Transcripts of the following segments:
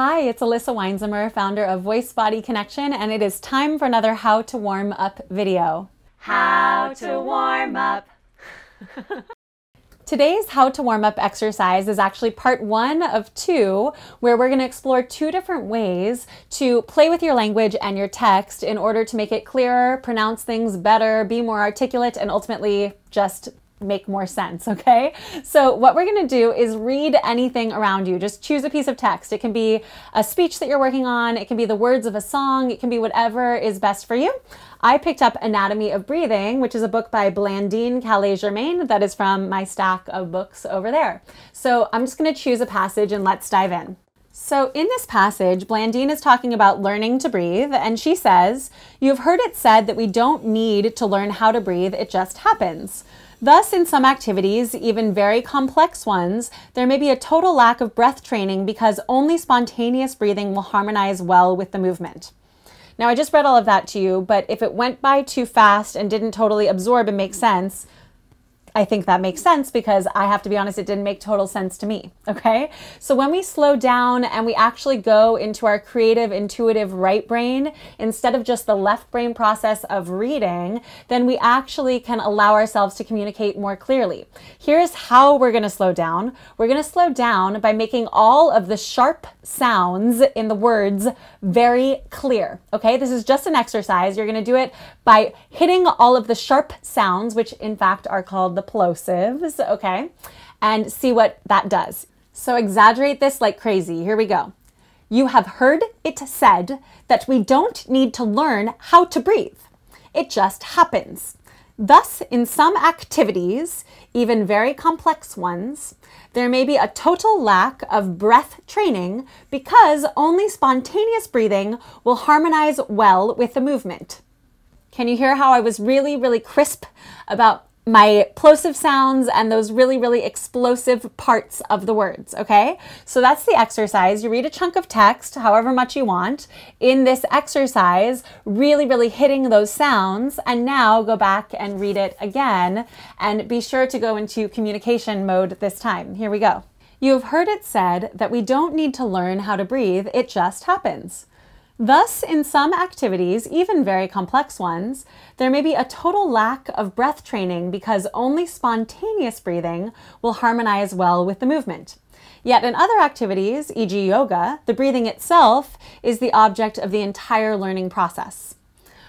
Hi, it's Alyssa Weinzemer, founder of Voice Body Connection, and it is time for another How to Warm Up video. How to warm up. Today's how to warm up exercise is actually part one of two, where we're going to explore two different ways to play with your language and your text in order to make it clearer, pronounce things better, be more articulate, and ultimately just make more sense, okay? So what we're gonna do is read anything around you. Just choose a piece of text. It can be a speech that you're working on, it can be the words of a song, it can be whatever is best for you. I picked up Anatomy of Breathing, which is a book by Blandine Calais Germain that is from my stack of books over there. So I'm just gonna choose a passage and let's dive in. So, in this passage, Blandine is talking about learning to breathe, and she says, You've heard it said that we don't need to learn how to breathe, it just happens. Thus, in some activities, even very complex ones, there may be a total lack of breath training because only spontaneous breathing will harmonize well with the movement. Now, I just read all of that to you, but if it went by too fast and didn't totally absorb and make sense, I think that makes sense because I have to be honest, it didn't make total sense to me. Okay. So when we slow down and we actually go into our creative, intuitive right brain instead of just the left brain process of reading, then we actually can allow ourselves to communicate more clearly. Here's how we're going to slow down we're going to slow down by making all of the sharp sounds in the words very clear. Okay. This is just an exercise. You're going to do it by hitting all of the sharp sounds, which in fact are called the plosives, okay? And see what that does. So exaggerate this like crazy. Here we go. You have heard it said that we don't need to learn how to breathe. It just happens. Thus, in some activities, even very complex ones, there may be a total lack of breath training because only spontaneous breathing will harmonize well with the movement. Can you hear how I was really, really crisp about my plosive sounds and those really, really explosive parts of the words, okay? So that's the exercise. You read a chunk of text, however much you want, in this exercise, really, really hitting those sounds, and now go back and read it again, and be sure to go into communication mode this time. Here we go. You have heard it said that we don't need to learn how to breathe, it just happens. Thus, in some activities, even very complex ones, there may be a total lack of breath training because only spontaneous breathing will harmonize well with the movement. Yet in other activities, e.g. yoga, the breathing itself is the object of the entire learning process.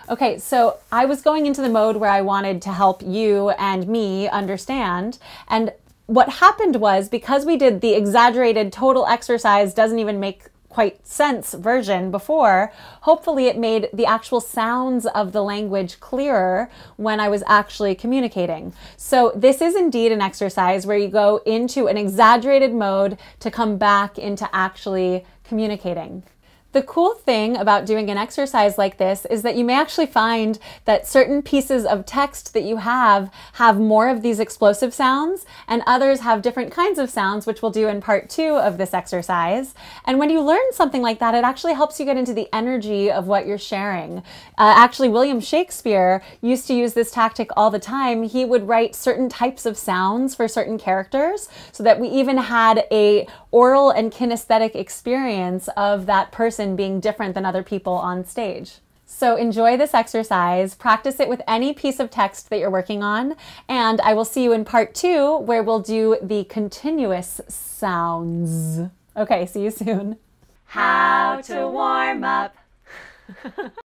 Okay, so I was going into the mode where I wanted to help you and me understand, and what happened was because we did the exaggerated total exercise doesn't even make quite sense version before, hopefully it made the actual sounds of the language clearer when I was actually communicating. So this is indeed an exercise where you go into an exaggerated mode to come back into actually communicating. The cool thing about doing an exercise like this is that you may actually find that certain pieces of text that you have have more of these explosive sounds and others have different kinds of sounds, which we'll do in part two of this exercise. And when you learn something like that, it actually helps you get into the energy of what you're sharing. Uh, actually, William Shakespeare used to use this tactic all the time. He would write certain types of sounds for certain characters so that we even had a oral and kinesthetic experience of that person person being different than other people on stage. So enjoy this exercise, practice it with any piece of text that you're working on, and I will see you in part two where we'll do the continuous sounds. Okay, see you soon. How to warm up.